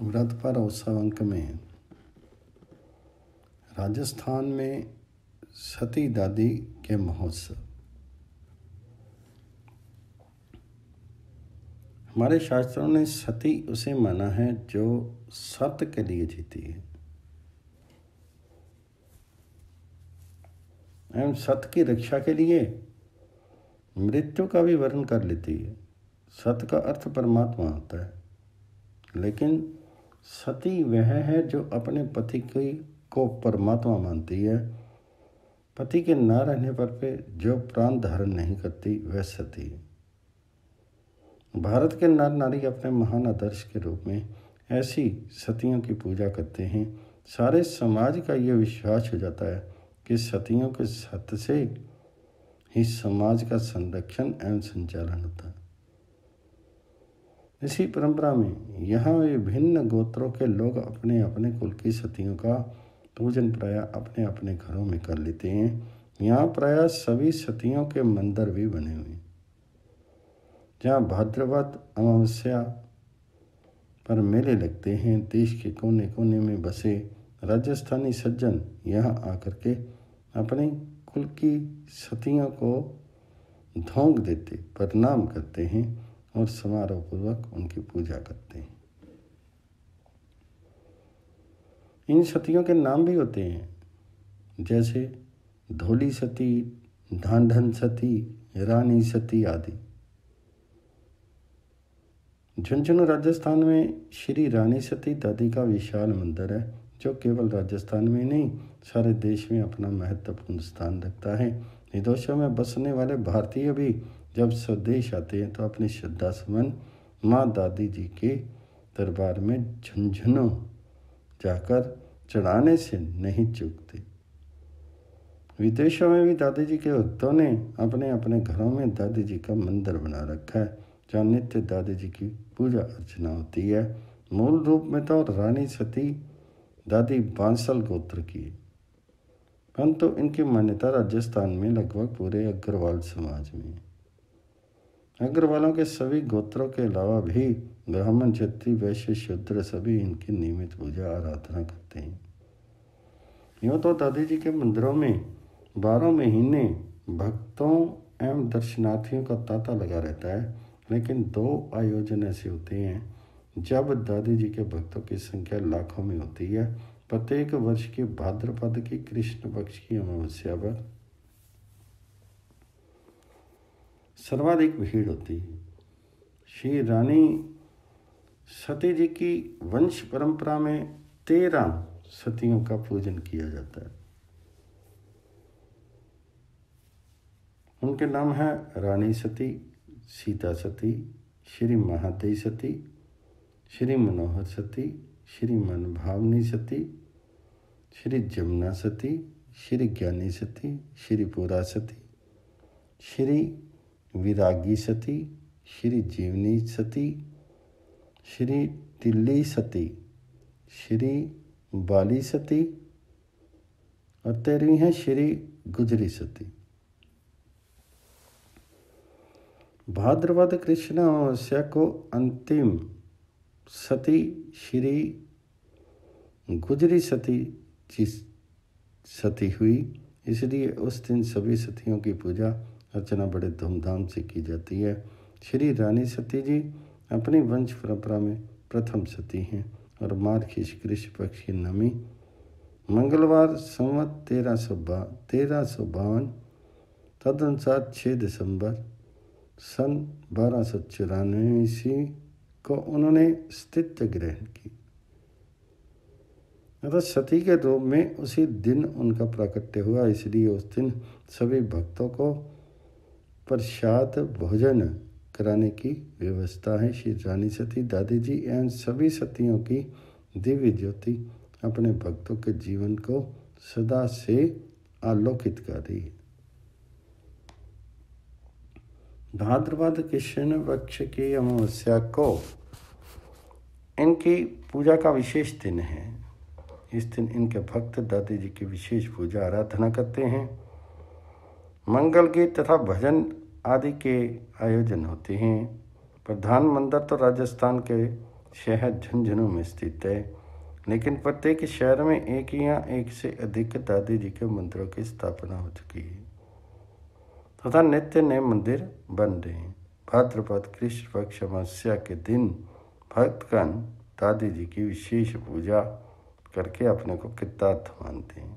व्रत पर अवसर अंक में राजस्थान में सती दादी के महोत्सव हमारे शास्त्रों ने सती उसे माना है जो सत्य के लिए जीती है एवं सत्य की रक्षा के लिए मृत्यु का भी वर्णन कर लेती है सत्य का अर्थ परमात्मा होता है लेकिन सती वह है जो अपने पति की को परमात्मा मानती है पति के ना रहने पर पे जो प्राण धारण नहीं करती वह सती भारत के नर नारी अपने महान आदर्श के रूप में ऐसी सतियों की पूजा करते हैं सारे समाज का ये विश्वास हो जाता है कि सतियों के सत से ही समाज का संरक्षण एवं संचालन होता है इसी परंपरा में यहाँ विभिन्न गोत्रों के लोग अपने अपने कुल की सतियों का पूजन प्राय अपने अपने घरों में कर लेते हैं यहाँ प्राय सभी सतियों के मंदिर भी बने हुए हैं जहाँ भाद्रवत अमावस्या पर मेले लगते हैं देश के कोने कोने में बसे राजस्थानी सज्जन यहाँ आकर के अपने कुल की सतियों को धोंक देते प्रणाम करते हैं और समारोह पूर्वक उनकी पूजा करते हैं इन सतियों के नाम भी होते हैं जैसे धोली सती ढांढन सती रानी सती आदि झुंझुनू राजस्थान में श्री रानी सती दादी का विशाल मंदिर है जो केवल राजस्थान में नहीं सारे देश में अपना महत्वपूर्ण स्थान रखता है विदेशों में बसने वाले भारतीय भी जब स्वदेश आते हैं तो अपने श्रद्धा सुमन माँ दादी जी के दरबार में झुंझुनू जाकर चढ़ाने से नहीं चूकते विदेशों में भी दादी जी के भक्तों ने अपने अपने घरों में दादी जी का मंदिर बना रखा है जहाँ नित्य दादी जी की पूजा अर्चना होती है मूल रूप में तो रानी सती दादी बांसल गोत्र की है परंतु तो इनकी मान्यता राजस्थान में लगभग पूरे अग्रवाल समाज में है अग्रवालों के सभी गोत्रों के अलावा भी ब्राह्मण क्षत्रिय वैश्य शूद्र सभी इनकी नियमित पूजा आराधना करते हैं यूँ तो दादी जी के मंदिरों में बारह महीने भक्तों एवं दर्शनार्थियों का तांता लगा रहता है लेकिन दो आयोजन ऐसे होते हैं जब दादी जी के भक्तों की संख्या लाखों में होती है प्रत्येक वर्ष के भाद्रपद की कृष्ण पक्ष की अमावस्या पर सर्वाधिक भीड़ होती है श्री रानी सती जी की वंश परंपरा में तेरह सतियों का पूजन किया जाता है उनके नाम है रानी सती सीता सती श्री महादेव सती श्री मनोहर सती श्री मनभावनी सती श्री जमुना सती श्री ज्ञानी सती श्री पूरा सती श्री विरागी सती श्री जीवनी सती श्री तिल्ली सती श्री बाली सती और तेरहवीं है श्री गुजरी सती भाद्रपद कृष्ण अमावस्या को अंतिम सती श्री गुजरी सती जिस सती हुई इसलिए उस दिन सभी सतियों की पूजा अर्चना बड़े धूमधाम से की जाती है श्री रानी सती जी अपनी वंश परंपरा में प्रथम सती हैं और मार्खीश कृष्ण पक्ष की नमी मंगलवार संवत तेरह सौ बा तेरह सौ बावन तदनुसार छः दिसंबर सन बारह सौ चौरानवे ईस्वी को उन्होंने स्थित्य ग्रहण की अतः सती के रूप में उसी दिन उनका प्राकट्य हुआ इसलिए उस दिन सभी भक्तों को प्रसाद भोजन कराने की व्यवस्था है श्री रानी सती दादी जी एवं सभी सतियों की दिव्य ज्योति अपने भक्तों के जीवन को सदा से आलोकित कर रही है भाद्रवाद कृष्ण वृक्ष की अमावस्या को इनकी पूजा का विशेष दिन है इस दिन इनके भक्त दादी जी की विशेष पूजा आराधना करते हैं मंगल गीत तथा भजन आदि के आयोजन होते हैं प्रधान मंदिर तो राजस्थान के शहर झुंझुनू में स्थित है लेकिन प्रत्येक शहर में एक या एक से अधिक दादी जी के मंदिरों की स्थापना हो चुकी है तथा नित्य नए मंदिर बन रहे हैं भाद्रपद कृष्ण पक्ष अमास्या के दिन भक्तगण दादी जी की विशेष पूजा करके अपने को कृतार्थ मानते हैं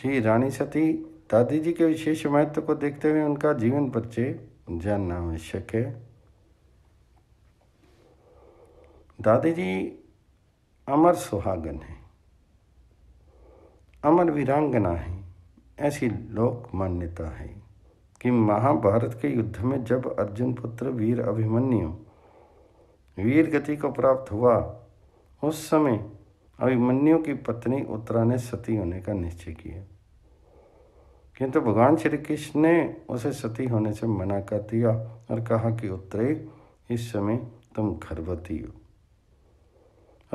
श्री रानी सती दादी जी के विशेष महत्व को देखते हुए उनका जीवन परिचय जानना आवश्यक है दादी जी अमर सुहागन है अमर वीरांगना है ऐसी लोक मान्यता है कि महाभारत के युद्ध में जब अर्जुन पुत्र वीर अभिमन्यु वीर गति को प्राप्त हुआ उस समय अभिमन्यु की पत्नी उत्तरा ने सती होने का निश्चय किया किंतु भगवान श्री कृष्ण ने उसे सती होने से मना कर दिया और कहा कि उत्तरे इस समय तुम गर्भवती हो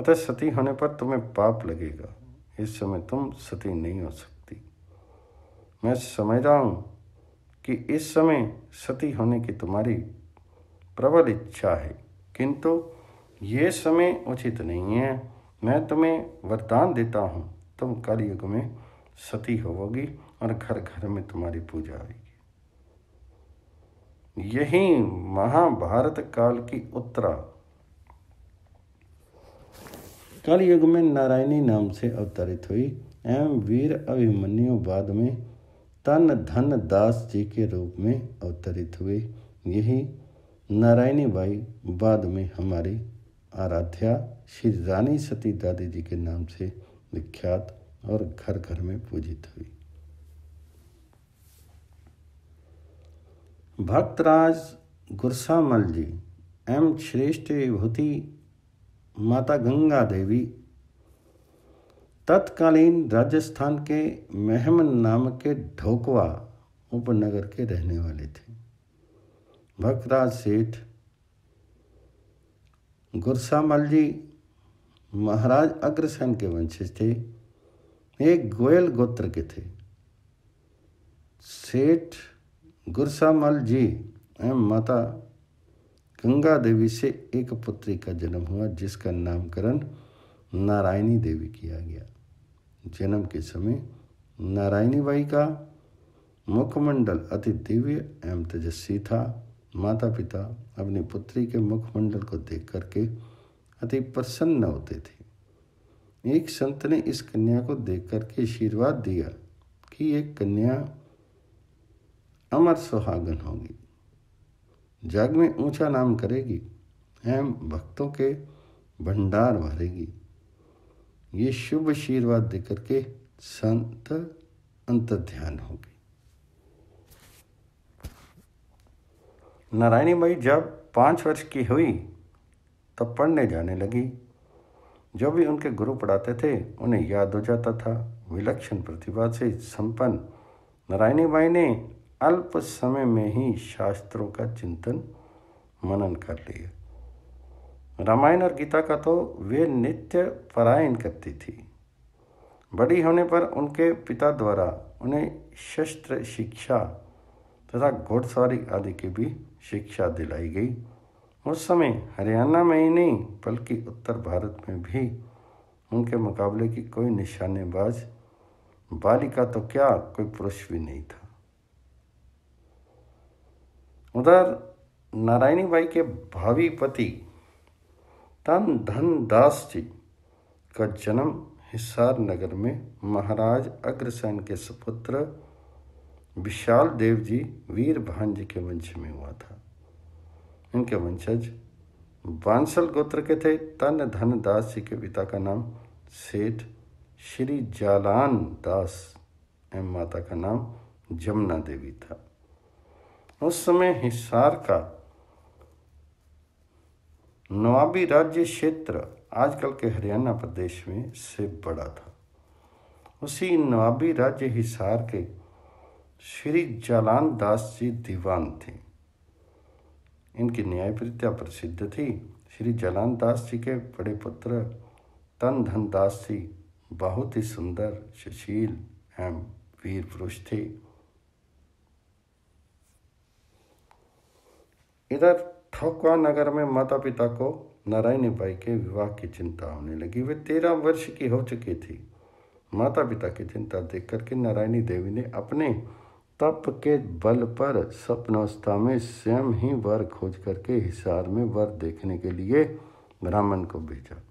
अतः सती होने पर तुम्हें पाप लगेगा इस समय तुम सती नहीं हो सकती मैं रहा हूँ कि इस समय सती होने की तुम्हारी प्रबल इच्छा है किंतु ये समय उचित नहीं है मैं तुम्हें वरदान देता हूँ तुम कलयुग में सती होगी और घर घर में तुम्हारी पूजा आएगी यही महाभारत काल की उत्तरा कलयुग में नारायणी नाम से अवतरित हुई एवं वीर अभिमन्यु बाद में तन धन दास जी के रूप में अवतरित हुए यही नारायणी बाई बाद में हमारी आराध्या श्री रानी सती दादी जी के नाम से विख्यात और घर घर में पूजित हुई भक्तराज गुरसामल जी एम श्रेष्ठ विभूति माता गंगा देवी तत्कालीन राजस्थान के मेहमन नाम के ढोकवा उपनगर के रहने वाले थे भक्तराज सेठ गुरसामल जी महाराज अग्रसेन के वंशज थे एक गोयल गोत्र के थे सेठ गुरसामल जी एवं माता गंगा देवी से एक पुत्री का जन्म हुआ जिसका नामकरण नारायणी देवी किया गया जन्म के समय नारायणी बाई का मुखमंडल अति दिव्य एवं तेजस्वी था माता पिता अपनी पुत्री के मुखमंडल को देख करके अति प्रसन्न होते थे एक संत ने इस कन्या को देख करके आशीर्वाद दिया कि ये कन्या अमर सुहागन होगी जग में ऊंचा नाम करेगी हम भक्तों के भंडार भरेगी ये शुभ आशीर्वाद देकर के संत अंत ध्यान होगी नारायणी बाई जब पाँच वर्ष की हुई तब पढ़ने जाने लगी जो भी उनके गुरु पढ़ाते थे उन्हें याद हो जाता था विलक्षण प्रतिभा से संपन्न नारायणी बाई ने अल्प समय में ही शास्त्रों का चिंतन मनन कर लिया रामायण और गीता का तो वे नित्य परायण करती थी बड़ी होने पर उनके पिता द्वारा उन्हें शस्त्र शिक्षा तथा घोड़सवारी आदि की भी शिक्षा दिलाई गई उस समय हरियाणा में ही नहीं बल्कि उत्तर भारत में भी उनके मुकाबले की कोई निशानेबाज बालिका तो क्या कोई पुरुष भी नहीं था उधर नारायणी बाई के भावी पति तन धन दास जी का जन्म हिसार नगर में महाराज अग्रसेन के सुपुत्र विशाल देव जी वीर भांज के वंश में हुआ था इनके वंशज बांसल गोत्र के थे तन धन दास जी के पिता का नाम सेठ श्री जालान दास एवं माता का नाम जमुना देवी था उस समय हिसार का नवाबी राज्य क्षेत्र आजकल के हरियाणा प्रदेश में से बड़ा था उसी नवाबी राज्य हिसार के श्री जालान दास जी दीवान थे इनकी न्यायप्रित्या प्रसिद्ध थी श्री जालान दास जी के बड़े पुत्र तन धन दास जी बहुत ही सुंदर सुशील एवं वीर पुरुष थे इधर ठोकवा नगर में माता पिता को नारायणी बाई के विवाह की चिंता होने लगी वे तेरह वर्ष की हो चुकी थी माता पिता की चिंता देख करके नारायणी देवी ने अपने तप के बल पर सपनावस्था में स्वयं ही वर खोज करके हिसार में वर देखने के लिए ब्राह्मण को भेजा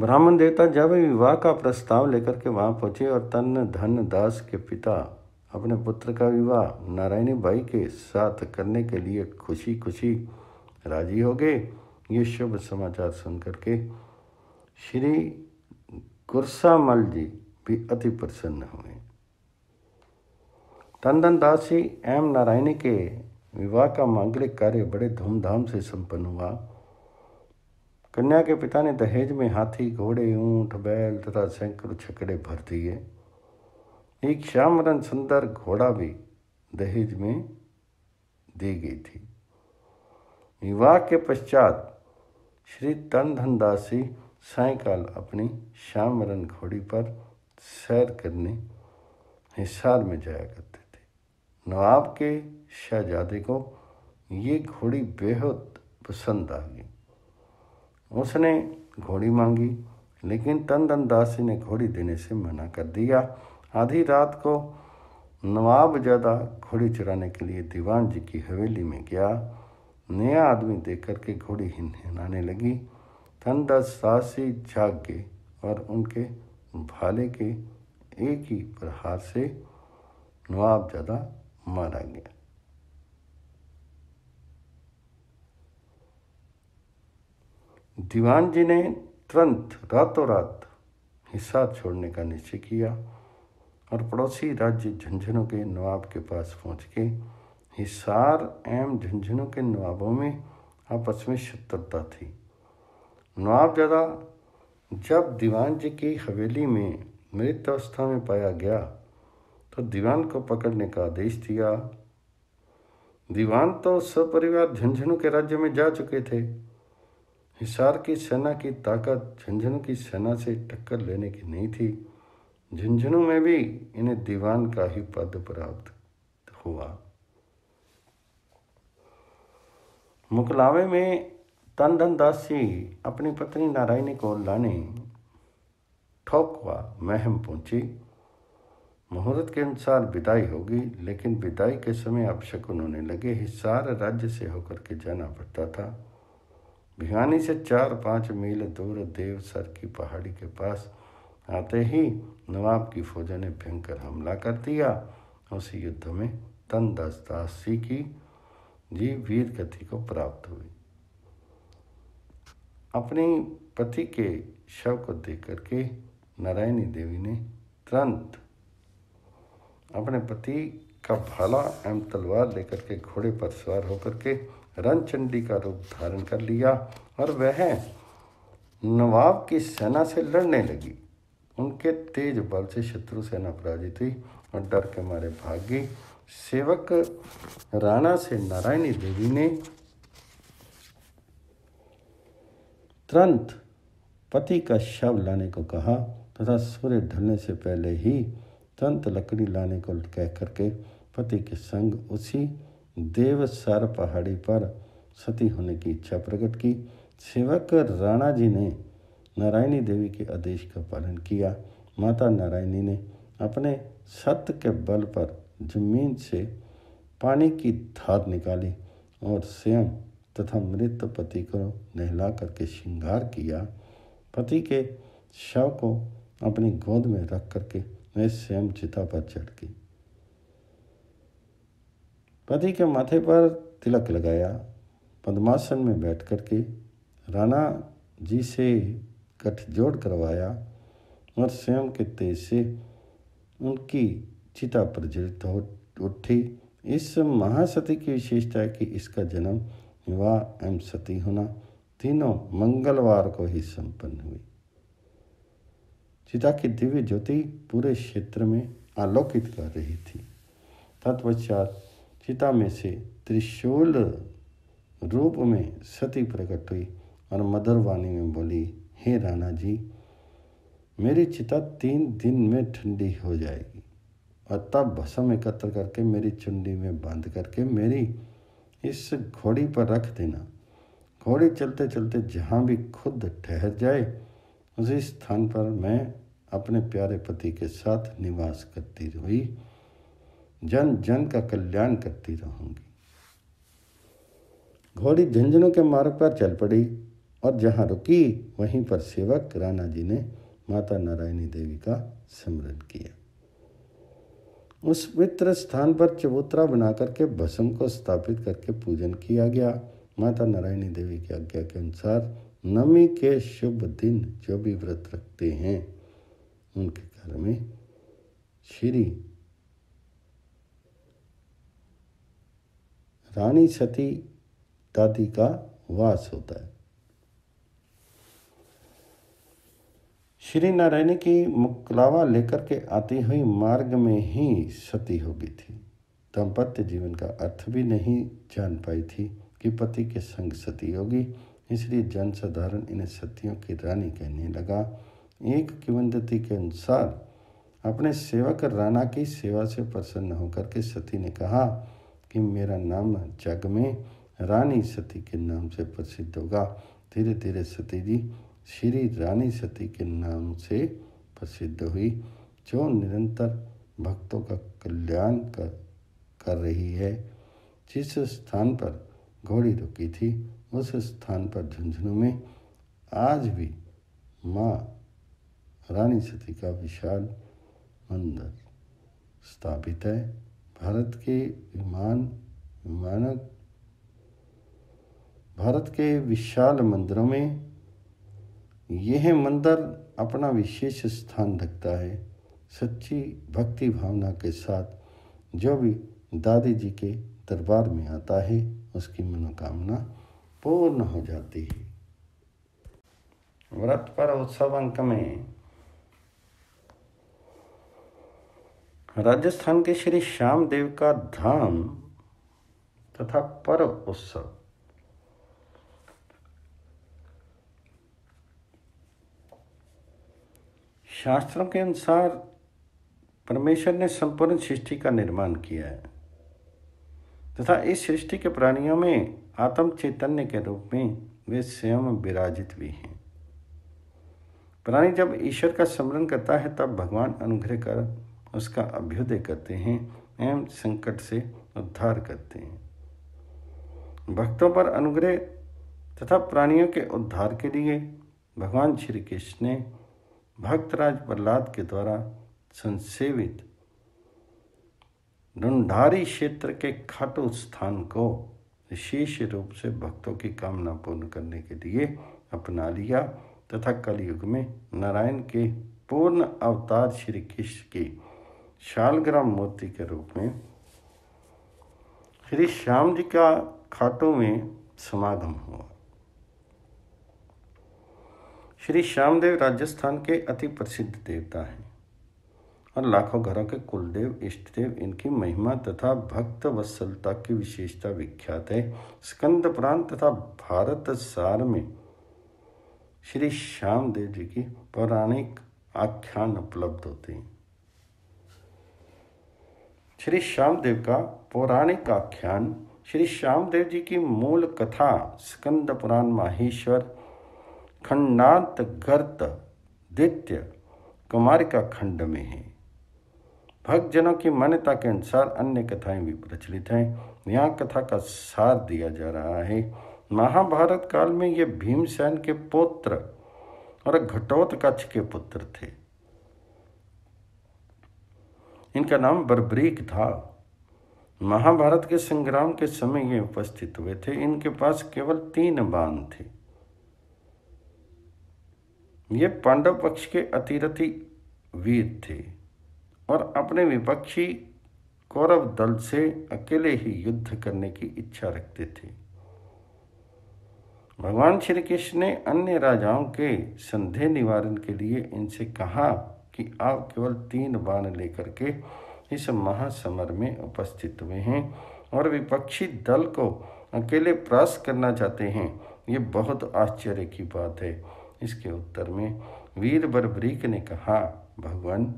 ब्राह्मण देवता जब विवाह का प्रस्ताव लेकर के वहां पहुंचे और तन धन दास के पिता अपने पुत्र का विवाह नारायणी भाई के साथ करने के लिए खुशी खुशी राजी हो गए ये शुभ समाचार सुनकर के श्री गुरसामल जी भी अति प्रसन्न हुए तंदन दास जी एम नारायणी के विवाह का मांगलिक कार्य बड़े धूमधाम से संपन्न हुआ कन्या के पिता ने दहेज में हाथी घोड़े ऊंट बैल तथा सैकड़ों छकड़े भर दिए एक श्याम रंग सुंदर घोड़ा भी दहेज में दी गई थी विवाह के पश्चात श्री तन दास जी सायकाल अपनी श्याम रंग घोड़ी पर सैर करने हिसार में जाया करते थे नवाब के शहजादे को ये घोड़ी बेहद पसंद आ गई उसने घोड़ी मांगी लेकिन तन धन दासी ने घोड़ी देने से मना कर दिया आधी रात को नवाबजादा घोड़ी चराने के लिए दीवान जी की हवेली में गया नया आदमी देख कर के घोड़ी हिनहिनाने लगी धनदास सासी जाग गए और उनके भाले के एक ही प्रहार से नवाबजादा मारा गया दीवान जी ने तुरंत रातों रात हिस्सा छोड़ने का निश्चय किया और पड़ोसी राज्य झुंझुनू के नवाब के पास पहुंच के हिसार एम झुंझुनू के नवाबों में आपस में शत्रुता थी नवाब ज्यादा जब दीवान जी की हवेली में मृत अवस्था में पाया गया तो दीवान को पकड़ने का आदेश दिया दीवान तो सपरिवार झुंझुनू के राज्य में जा चुके थे हिसार की सेना की ताकत झुंझुनू की सेना से टक्कर लेने की नहीं थी झुंझुनू में भी इन्हें दीवान का ही पद प्राप्त हुआ मुकलावे में तन दास जी अपनी पत्नी नारायणी को लाने ठोकवा महम पहुंची मुहूर्त के अनुसार विदाई होगी लेकिन विदाई के समय शकुन होने लगे हिसार राज्य से होकर के जाना पड़ता था भिवानी से चार पाँच मील दूर देवसर की पहाड़ी के पास आते ही नवाब की फौजों ने भयंकर हमला कर दिया उसी युद्ध में तन दासी की जी वीर गति को प्राप्त हुई अपने पति के शव को देख करके नारायणी देवी ने तुरंत अपने पति का भाला एवं तलवार लेकर के घोड़े पर सवार होकर के रणचंडी का रूप धारण कर लिया और वह नवाब की सेना से लड़ने लगी उनके तेज बल से शत्रु सेना पराजित हुई और डर के मारे भाग गई सेवक राणा से नारायणी देवी ने तुरंत पति का शव लाने को कहा तथा सूर्य ढलने से पहले ही तुरंत लकड़ी लाने को कह करके पति के संग उसी देवसार पहाड़ी पर सती होने की इच्छा प्रकट की सेवक राणा जी ने नारायणी देवी के आदेश का पालन किया माता नारायणी ने अपने सत्य के बल पर जमीन से पानी की धार निकाली और स्वयं तथा मृत पति को नहला करके श्रृंगार किया पति के शव को अपनी गोद में रख करके वह स्वयं चिता पर चढ़ गई पति के माथे पर तिलक लगाया पद्मासन में बैठ करके राणा जी से गठजोड़ करवाया और स्वयं के तेज से उनकी चिता प्रज्वलित हो उठी इस महासती की विशेषता है कि इसका जन्म विवाह एवं सती होना तीनों मंगलवार को ही संपन्न हुई चिता की दिव्य ज्योति पूरे क्षेत्र में आलोकित कर रही थी तत्पश्चात चिता में से त्रिशूल रूप में सती प्रकट हुई और मधुर वाणी में बोली हे राणा जी मेरी चिता तीन दिन में ठंडी हो जाएगी और तब भसम एकत्र करके मेरी चुंडी में बांध करके मेरी इस घोड़ी पर रख देना घोड़ी चलते चलते जहाँ भी खुद ठहर जाए उसी स्थान पर मैं अपने प्यारे पति के साथ निवास करती रही जन जन का कल्याण करती रहूंगी घोड़ी झंझनों के मार्ग पर चल पड़ी और जहाँ रुकी वहीं पर सेवक राणा जी ने माता नारायणी देवी का स्मरण किया उस पवित्र स्थान पर चबूतरा बना करके भस्म को स्थापित करके पूजन किया गया माता नारायणी देवी की आज्ञा के अनुसार नमी के शुभ दिन जो भी व्रत रखते हैं उनके घर में श्री रानी सती दादी का वास होता है श्री नारायणी की मुकलावा लेकर के आती हुई मार्ग में ही सती हो गई थी दाम्पत्य जीवन का अर्थ भी नहीं जान पाई थी कि पति के संग सती होगी इसलिए जनसाधारण इन्हें सतियों की रानी कहने लगा एक किवंदती के अनुसार अपने सेवक राणा की सेवा से प्रसन्न होकर के सती ने कहा कि मेरा नाम जग में रानी सती के नाम से प्रसिद्ध होगा धीरे धीरे सती जी श्री रानी सती के नाम से प्रसिद्ध हुई जो निरंतर भक्तों का कल्याण कर कर रही है जिस स्थान पर घोड़ी रुकी थी उस स्थान पर झुंझुनू में आज भी माँ रानी सती का विशाल मंदिर स्थापित है भारत के विमान विमानक भारत के विशाल मंदिरों में यह मंदिर अपना विशेष स्थान रखता है सच्ची भक्ति भावना के साथ जो भी दादी जी के दरबार में आता है उसकी मनोकामना पूर्ण हो जाती है व्रत पर उत्सव अंक में राजस्थान के श्री श्याम देव का धाम तथा पर्व उत्सव शास्त्रों के अनुसार परमेश्वर ने संपूर्ण सृष्टि का निर्माण किया है तथा इस सृष्टि के प्राणियों में आत्म चैतन्य के रूप में वे स्वयं विराजित भी हैं प्राणी जब ईश्वर का स्मरण करता है तब भगवान अनुग्रह कर उसका अभ्युदय करते हैं एवं संकट से उद्धार करते हैं भक्तों पर अनुग्रह तथा प्राणियों के उद्धार के लिए भगवान श्री कृष्ण ने भक्तराज प्रहलाद के द्वारा संसेवित ढुंढारी क्षेत्र के खाटू स्थान को विशेष रूप से भक्तों की कामना पूर्ण करने के लिए अपना लिया तथा कलयुग में नारायण के पूर्ण अवतार श्री कृष्ण की शालग्राम मूर्ति के रूप में श्री श्याम जी का खाटों में समागम हुआ श्री श्यामदेव राजस्थान के अति प्रसिद्ध देवता हैं और लाखों घरों के कुलदेव इष्टदेव इनकी महिमा तथा भक्त वत्सलता की विशेषता विख्यात है स्कंद पुराण तथा भारत सार में श्री श्यामदेव जी की पौराणिक आख्यान उपलब्ध होते हैं श्री श्यामदेव का पौराणिक आख्यान श्री श्यामदेव जी की मूल कथा स्कंद पुराण माहेश्वर खंडांत गर्त दित्य कुमारिका खंड में है भक्तजनों की मान्यता के अनुसार अन्य कथाएं भी प्रचलित हैं यहाँ कथा का सार दिया जा रहा है महाभारत काल में ये भीमसेन के पुत्र और कच्छ के पुत्र थे इनका नाम बरब्रीक था महाभारत के संग्राम के समय ये उपस्थित हुए थे इनके पास केवल तीन बाण थे ये पांडव पक्ष के अतिरथी वीर थे और अपने विपक्षी कौरव दल से अकेले ही युद्ध करने की इच्छा रखते थे भगवान श्री कृष्ण ने अन्य राजाओं के संदेह निवारण के लिए इनसे कहा कि आप केवल तीन बाण लेकर के इस महासमर में उपस्थित हुए हैं और विपक्षी दल को अकेले प्रास करना चाहते हैं ये बहुत आश्चर्य की बात है इसके उत्तर में वीरवर ब्रीक ने कहा भगवान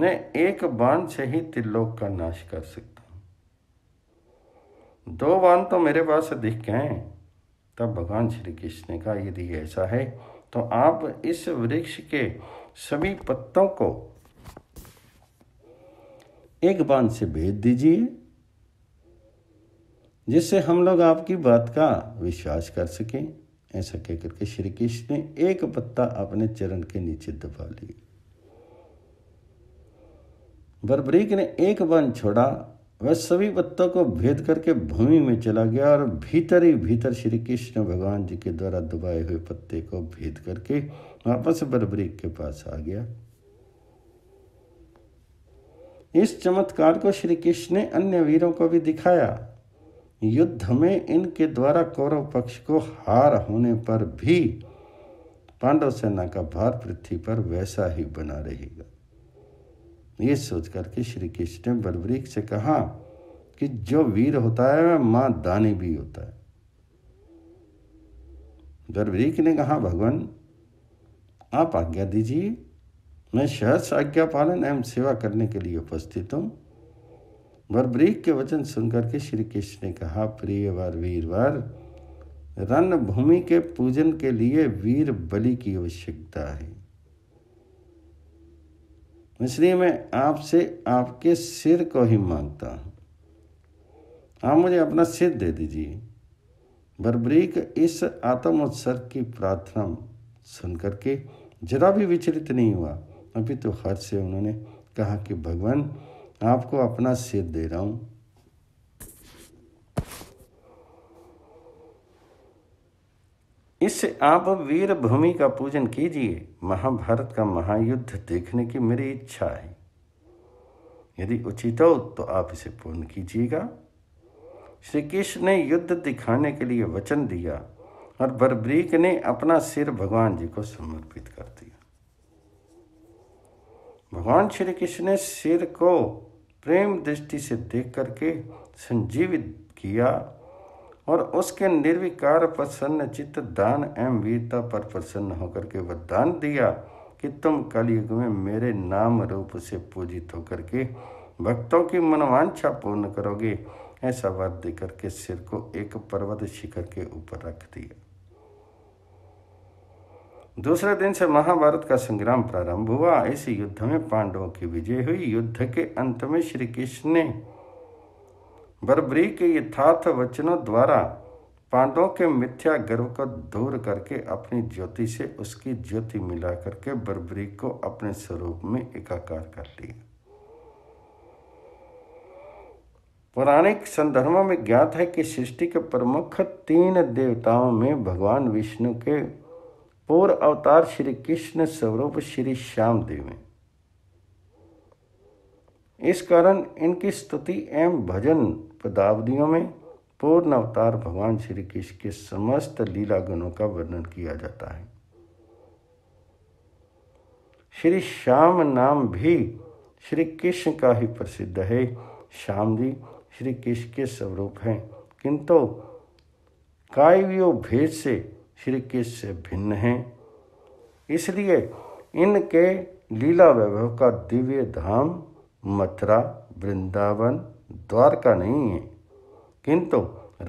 मैं एक बाण से ही त्रिलोक का नाश कर सकता दो बाण तो मेरे पास दिख गए तब भगवान श्री कृष्ण ने कहा यदि ऐसा है तो आप इस वृक्ष के सभी पत्तों को एक बांध से भेज दीजिए जिससे हम लोग आपकी बात का विश्वास कर सकें ऐसा कह करके श्री कृष्ण ने एक पत्ता अपने चरण के नीचे दबा ली बरबरीक ने एक बन छोड़ा वह सभी पत्तों को भेद करके भूमि में चला गया और भीतर ही भीतर श्री कृष्ण भगवान जी के द्वारा दबाए हुए पत्ते को भेद करके वापस बरबरीक के पास आ गया इस चमत्कार को श्री कृष्ण ने अन्य वीरों को भी दिखाया युद्ध में इनके द्वारा कौरव पक्ष को हार होने पर भी पांडव सेना का भार पृथ्वी पर वैसा ही बना रहेगा ये सोच करके श्री कृष्ण ने बलवृक से कहा कि जो वीर होता है वह मां दानी भी होता है गर्भरीक ने कहा भगवान आप आज्ञा दीजिए मैं सहर्ष आज्ञा पालन एवं सेवा करने के लिए उपस्थित हूँ बरब्रीक के वचन सुनकर के श्री कृष्ण ने कहा प्रिय वर वीरवर रणभूमि के पूजन के लिए वीर बलि की आवश्यकता है इसलिए मैं आपसे आपके सिर को ही मांगता हूँ आप मुझे अपना सिर दे दीजिए बरबरीक इस आत्म उत्सर्ग की प्रार्थना सुन करके जरा भी विचलित नहीं हुआ अभी तो हर्ष से उन्होंने कहा कि भगवान आपको अपना सिर दे रहा हूं इससे आप वीर भूमि का पूजन कीजिए महाभारत का महायुद्ध देखने की मेरी इच्छा है यदि उचित हो तो आप इसे पूर्ण कीजिएगा श्री कृष्ण ने युद्ध दिखाने के लिए वचन दिया और बरब्रीक ने अपना सिर भगवान जी को समर्पित कर दिया भगवान श्री कृष्ण ने सिर को प्रेम दृष्टि से देख करके संजीवित किया और उसके निर्विकार प्रसन्न चित्त दान एवं वीरता पर प्रसन्न होकर के वरदान दिया कि तुम कलयुग में मेरे नाम रूप से पूजित होकर के भक्तों की मनोवांछा पूर्ण करोगे ऐसा वर देकर के सिर को एक पर्वत शिखर के ऊपर रख दिया दूसरे दिन से महाभारत का संग्राम प्रारंभ हुआ इस युद्ध में पांडवों की विजय हुई युद्ध के अंत में श्री कृष्ण ने बरबरी के यथार्थ वचनों द्वारा पांडवों के मिथ्या गर्व को दूर करके अपनी ज्योति से उसकी ज्योति मिला करके बरबरी को अपने स्वरूप में एकाकार कर लिया पौराणिक संदर्भों में ज्ञात है कि सृष्टि के प्रमुख तीन देवताओं में भगवान विष्णु के पूर्व अवतार श्री कृष्ण स्वरूप श्री श्याम देव में इस कारण इनकी स्तुति एवं भजन पदावलियों में पूर्ण अवतार भगवान श्री कृष्ण के समस्त लीला गुणों का वर्णन किया जाता है श्री श्याम नाम भी श्री कृष्ण का ही प्रसिद्ध है श्याम जी श्री कृष्ण के स्वरूप हैं किंतु कायव्यो भेद से श्री कृष्ण से भिन्न हैं इसलिए इनके लीला वैभव का दिव्य धाम मथुरा वृंदावन द्वारका नहीं है किंतु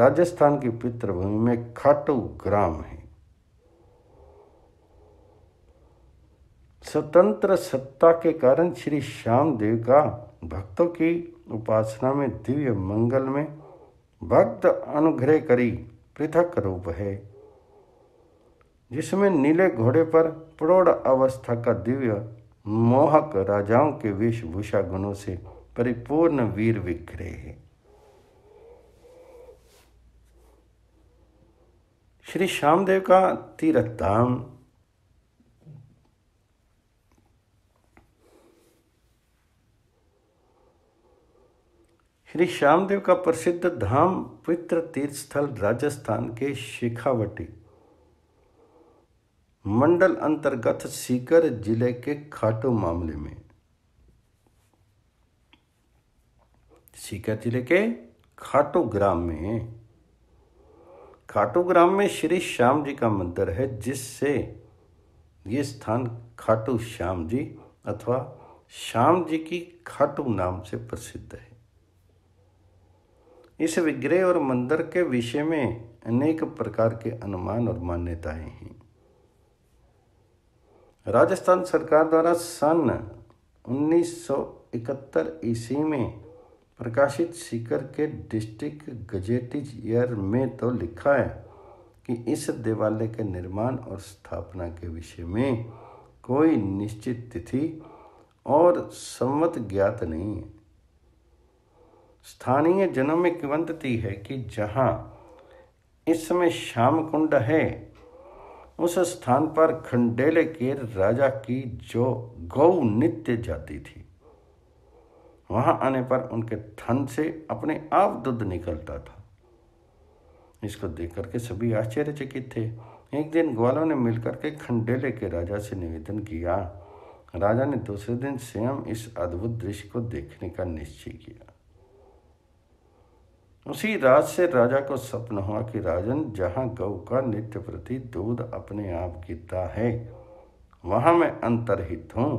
राजस्थान की पितृभूमि में खाटू ग्राम है स्वतंत्र सत्ता के कारण श्री श्याम देव का भक्तों की उपासना में दिव्य मंगल में भक्त अनुग्रह करी पृथक रूप है जिसमें नीले घोड़े पर प्रौढ़ अवस्था का दिव्य मोहक राजाओं के वेशभूषा गुणों से परिपूर्ण वीर विग्रह है श्री श्यामदेव का तीर्थ धाम श्री श्यामदेव का प्रसिद्ध धाम पवित्र तीर्थ स्थल राजस्थान के शिखावटी मंडल अंतर्गत सीकर जिले के खाटो मामले में सीकर जिले के खाटो ग्राम में खाटो ग्राम में श्री श्याम जी का मंदिर है जिससे ये स्थान खाटू श्याम जी अथवा श्याम जी की खाटू नाम से प्रसिद्ध है इस विग्रह और मंदिर के विषय में अनेक प्रकार के अनुमान और मान्यताएं हैं राजस्थान सरकार द्वारा सन 1971 ईस्वी में प्रकाशित सीकर के डिस्ट्रिक्ट गजेटिज ईयर में तो लिखा है कि इस देवालय के निर्माण और स्थापना के विषय में कोई निश्चित तिथि और संवत ज्ञात नहीं है स्थानीय जनों में किवंतती है कि जहाँ इस समय श्याम कुंड है उस स्थान पर खंडेले के राजा की जो गौ नित्य जाती थी वहां आने पर उनके थन से अपने आप दूध निकलता था इसको देख करके सभी आश्चर्यचकित थे एक दिन ग्वालों ने मिलकर के खंडेले के राजा से निवेदन किया राजा ने दूसरे दिन स्वयं इस अद्भुत दृश्य को देखने का निश्चय किया उसी रात से राजा को सपना हुआ कि राजन जहाँ गऊ का नित्य प्रति दूध अपने आप गिरता है वहाँ मैं अंतरहित हूँ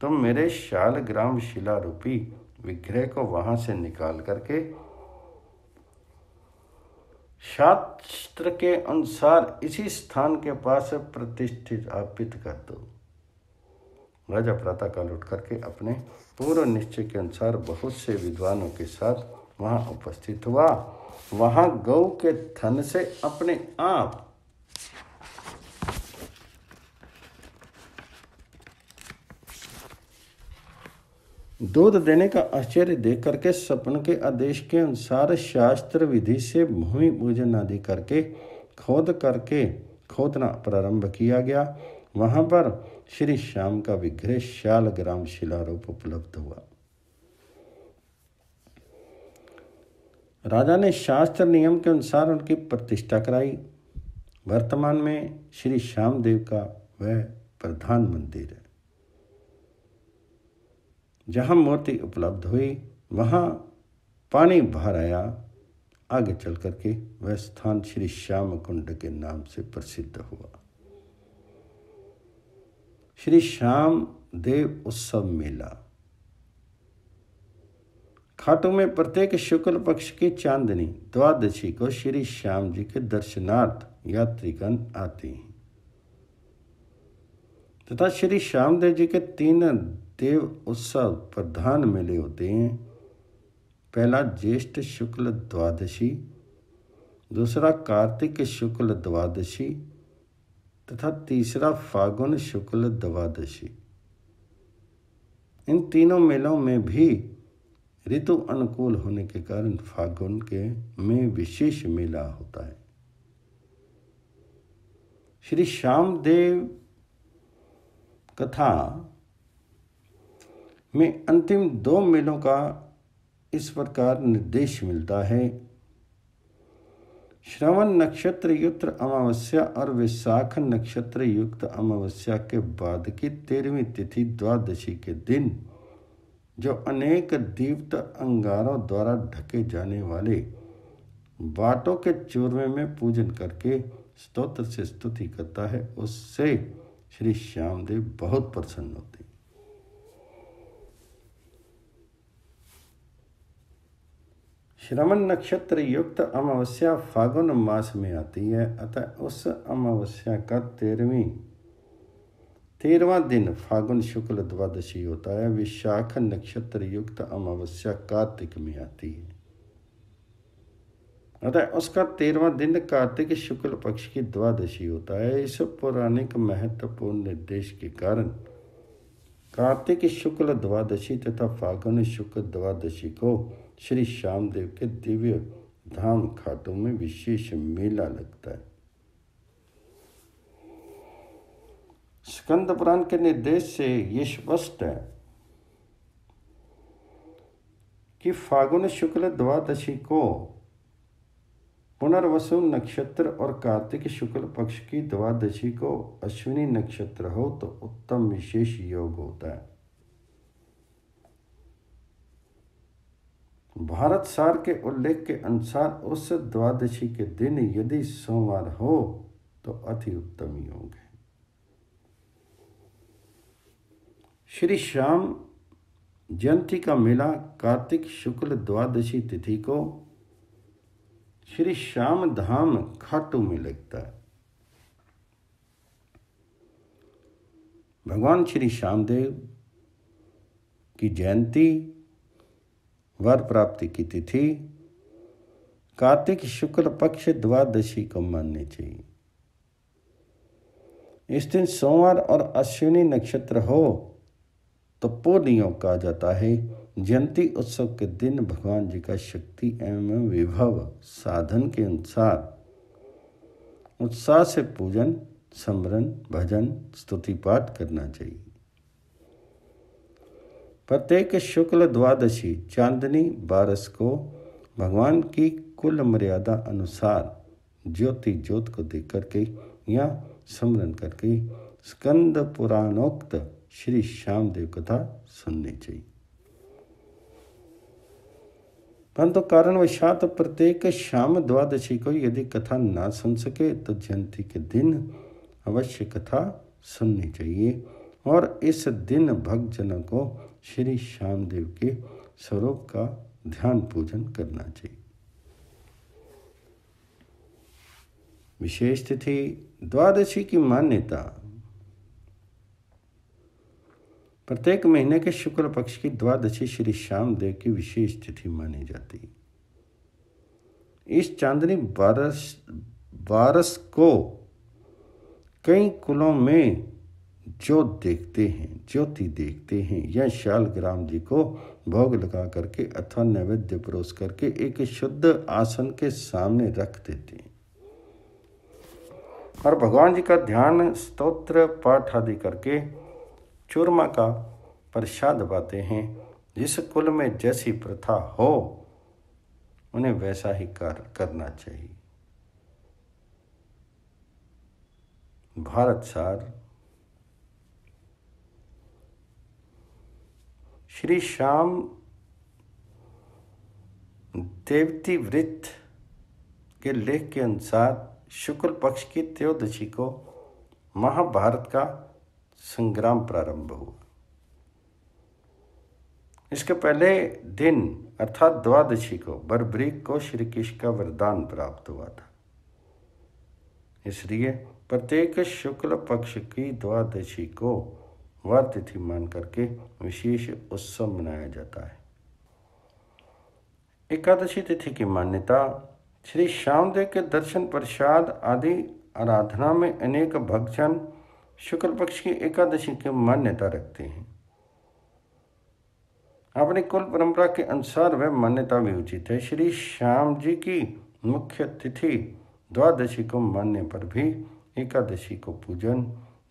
तुम तो मेरे शालग्राम शिला रूपी विग्रह को वहाँ से निकाल करके शास्त्र के अनुसार इसी स्थान के पास प्रतिष्ठित अर्पित कर दो राजा प्रातःकाल उठ करके अपने पूर्व निश्चय के अनुसार बहुत से विद्वानों के साथ वहाँ उपस्थित हुआ वहाँ गौ के थन से अपने आप दूध देने का आश्चर्य देख करके सपन के आदेश के अनुसार शास्त्र विधि से भूमि पूजन आदि करके खोद करके खोदना प्रारंभ किया गया वहां पर श्री श्याम का विग्रह शाल ग्राम शिला रूप उपलब्ध हुआ राजा ने शास्त्र नियम के अनुसार उनकी प्रतिष्ठा कराई वर्तमान में श्री श्यामदेव का वह प्रधान मंदिर है जहाँ मूर्ति उपलब्ध हुई वहाँ पानी बाहर आया आगे चल करके वह स्थान श्री श्याम कुंड के नाम से प्रसिद्ध हुआ श्री श्याम देव उत्सव मेला खाटू में प्रत्येक शुक्ल पक्ष की चांदनी द्वादशी को श्री श्याम जी के दर्शनार्थ यात्रीगण आते हैं तथा श्री श्यामदेव जी के तीन देव उत्सव प्रधान मेले होते हैं पहला ज्येष्ठ शुक्ल द्वादशी दूसरा कार्तिक शुक्ल द्वादशी तथा तीसरा फागुन शुक्ल द्वादशी इन तीनों मेलों में भी ऋतु अनुकूल होने के कारण फागुन के में विशेष मेला होता है श्री श्यामदेव कथा में अंतिम दो मेलों का इस प्रकार निर्देश मिलता है श्रवण नक्षत्र युक्त अमावस्या और विशाख नक्षत्र युक्त अमावस्या के बाद की तेरहवीं तिथि द्वादशी के दिन जो अनेक दीप्त अंगारों द्वारा ढके जाने वाले बाटों के चूरमे में पूजन करके स्तोत्र से स्तुति करता है उससे श्री श्यामदेव बहुत प्रसन्न होते श्रवण नक्षत्र युक्त अमावस्या फागुन मास में आती है अतः उस अमावस्या का तेरहवीं तेरहवा दिन फागुन शुक्ल द्वादशी होता है विशाख नक्षत्र युक्त अमावस्या कार्तिक में आती है अतः उसका तेरहवा दिन कार्तिक शुक्ल पक्ष की द्वादशी होता है इस पौराणिक महत्वपूर्ण निर्देश के कारण कार्तिक शुक्ल द्वादशी तथा फागुन शुक्ल द्वादशी को श्री श्यामदेव के दिव्य धाम खाटों में विशेष मेला लगता है स्कंद पुराण के निर्देश से ये स्पष्ट है कि फागुन शुक्ल द्वादशी को पुनर्वसु नक्षत्र और कार्तिक शुक्ल पक्ष की द्वादशी को अश्विनी नक्षत्र हो तो उत्तम विशेष योग होता है भारत सार के उल्लेख के अनुसार उस द्वादशी के दिन यदि सोमवार हो तो अति उत्तम योग है श्री श्याम जयंती का मेला कार्तिक शुक्ल द्वादशी तिथि को श्री श्याम धाम खाटू में लगता है भगवान श्री श्यामदेव की जयंती वर प्राप्ति की तिथि कार्तिक शुक्ल पक्ष द्वादशी को माननी चाहिए इस दिन सोमवार और अश्विनी नक्षत्र हो तो पोलियों कहा जाता है जयंती उत्सव के दिन भगवान जी का शक्ति एवं विभव साधन के अनुसार उत्साह से पूजन समरण भजन स्तुति पाठ करना चाहिए प्रत्येक शुक्ल द्वादशी चांदनी बारस को भगवान की कुल मर्यादा अनुसार ज्योति ज्योत को देख करके या स्मरण करके स्कंद पुराणोक्त श्री श्याम देव कथा सुननी चाहिए परंतु कारणवशात प्रत्येक श्याम द्वादशी को यदि कथा ना सुन सके तो जयंती के दिन अवश्य कथा सुननी चाहिए और इस दिन जन को श्री श्याम देव के स्वरूप का ध्यान पूजन करना चाहिए विशेष तिथि द्वादशी की मान्यता प्रत्येक महीने के शुक्ल पक्ष की द्वादशी श्री श्याम देव की विशेष तिथि मानी जाती इस चांदनी बारस बारस को कई कुलों में ज्योत देखते हैं ज्योति देखते हैं या शाल ग्राम जी को भोग लगा करके अथवा नैवेद्य परोस करके एक शुद्ध आसन के सामने रख देते हैं और भगवान जी का ध्यान स्तोत्र पाठ आदि करके चूरमा का प्रसाद पाते हैं जिस कुल में जैसी प्रथा हो उन्हें वैसा ही कार्य करना चाहिए भारत सार श्री श्याम देवती वृत्त के लेख के अनुसार शुक्ल पक्ष की त्रयोदशी को महाभारत का संग्राम प्रारंभ हुआ इसके पहले दिन अर्थात द्वादशी को बरब्रीक को श्री कृष्ण का वरदान प्राप्त हुआ था इसलिए प्रत्येक शुक्ल पक्ष की द्वादशी को वह तिथि मान करके विशेष उत्सव मनाया जाता है एकादशी तिथि की मान्यता श्री श्यामदेव के दर्शन प्रसाद आदि आराधना में अनेक भक्तजन शुक्ल पक्ष की एकादशी की मान्यता रखते हैं अपनी कुल परंपरा के अनुसार वह मान्यता भी उचित है श्री श्याम जी की मुख्य तिथि द्वादशी को मानने पर भी एकादशी को पूजन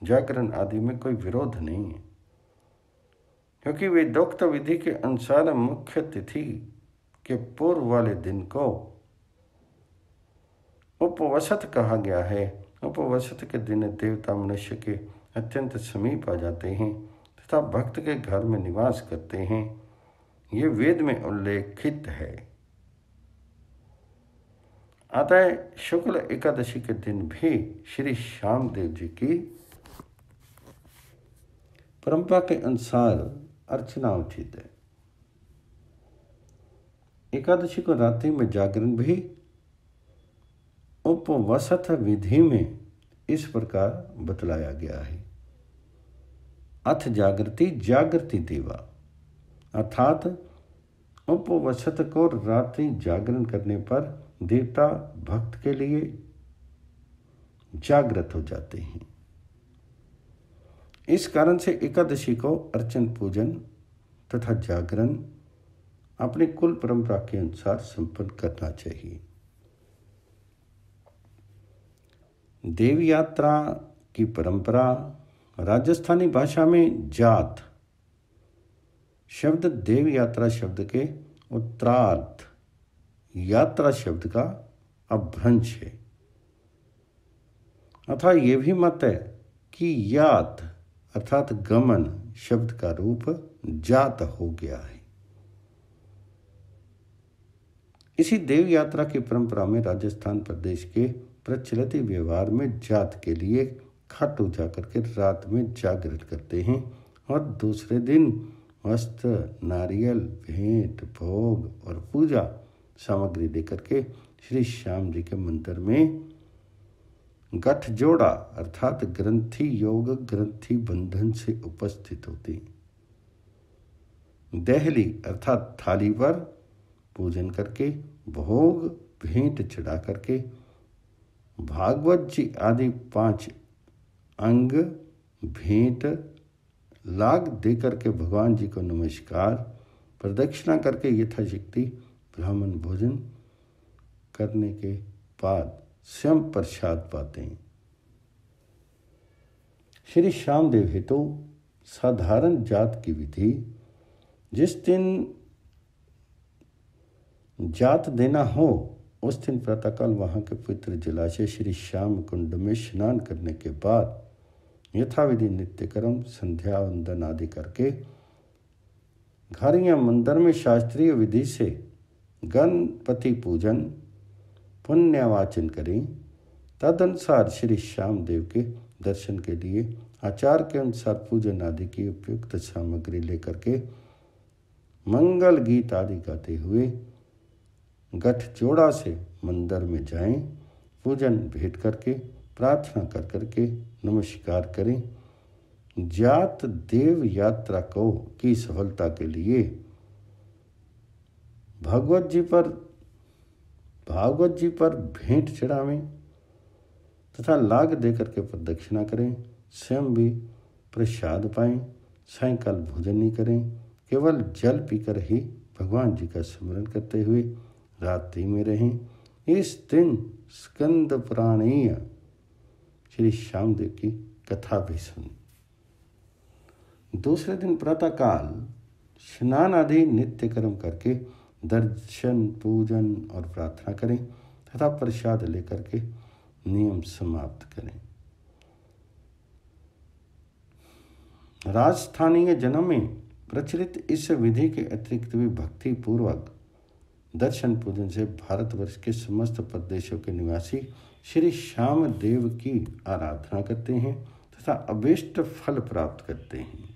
जागरण आदि में कोई विरोध नहीं है क्योंकि वे दोक्त विधि के अनुसार मुख्य तिथि के पूर्व वाले दिन को उपवसत कहा गया है उपवसत के दिन देवता मनुष्य के अत्यंत समीप आ जाते हैं तथा भक्त के घर में निवास करते हैं ये वेद में उल्लेखित है अतः शुक्ल एकादशी के दिन भी श्री श्यामदेव जी की परंपरा के अनुसार अर्चना उचित है एकादशी को रात्रि में जागरण भी उपवसथ विधि में इस प्रकार बतलाया गया है अथ जागृति जागृति देवा अर्थात उपवसत को रात्रि जागरण करने पर देवता भक्त के लिए जागृत हो जाते हैं इस कारण से एकादशी को अर्चन पूजन तथा जागरण अपने कुल परंपरा के अनुसार संपन्न करना चाहिए देव यात्रा की परंपरा राजस्थानी भाषा में जात शब्द देव यात्रा शब्द के उत्तरार्थ यात्रा शब्द का अभ्रंश है अथा यह भी मत है कि यात अर्थात गमन शब्द का रूप जात हो गया है इसी देव यात्रा की परंपरा में राजस्थान प्रदेश के प्रचलित व्यवहार में जात के लिए खट जा करके रात में जागृत करते हैं और दूसरे दिन वस्त्र नारियल भेंट भोग और पूजा सामग्री देकर के श्री श्याम जी के मंदिर में गठ जोड़ा अर्थात ग्रंथि योग ग्रंथि बंधन से उपस्थित होती दहली अर्थात थाली पर पूजन करके भोग भेंट चढ़ा करके भागवत जी आदि पांच अंग भेंट लाग दे करके भगवान जी को नमस्कार प्रदक्षिणा करके यथाशक्ति ब्राह्मण भोजन करने के बाद स्वयं प्रसाद पाते हैं श्री श्यामदेव हेतु साधारण जात की विधि जिस दिन जात देना हो उस दिन प्रातःकाल वहाँ के पवित्र जलाशय श्री श्याम कुंड में स्नान करने के बाद यथाविधि नित्यक्रम संध्या वंदन आदि करके घर या मंदिर में शास्त्रीय विधि से गणपति पूजन पुण्यवाचन करें तदनुसार श्री श्याम देव के दर्शन के लिए आचार के अनुसार पूजन आदि की उपयुक्त सामग्री लेकर के मंगल गीत आदि गाते हुए गठजोड़ा से मंदिर में जाएं, पूजन भेंट करके प्रार्थना कर करके नमस्कार करें जात देव यात्रा को की सफलता के लिए भगवत जी पर भागवत जी पर भेंट चढ़ावें तथा लाग दे करके प्रदक्षिणा करें स्वयं भी प्रसाद पाएं सायकाल भोजन नहीं करें केवल जल पीकर ही भगवान जी का स्मरण करते हुए रात्रि में रहे इस दिन स्कंद प्राणीय श्री श्यामदेव की कथा भी सुनी दूसरे दिन प्रातःकाल स्नान आदि नित्य कर्म करके दर्शन पूजन और प्रार्थना करें तथा प्रसाद लेकर के नियम समाप्त करें राजस्थानीय जन्म में प्रचलित इस विधि के अतिरिक्त भी भक्ति पूर्वक दर्शन पूजन से भारतवर्ष के समस्त प्रदेशों के निवासी श्री श्याम देव की आराधना करते हैं तथा अभिष्ट फल प्राप्त करते हैं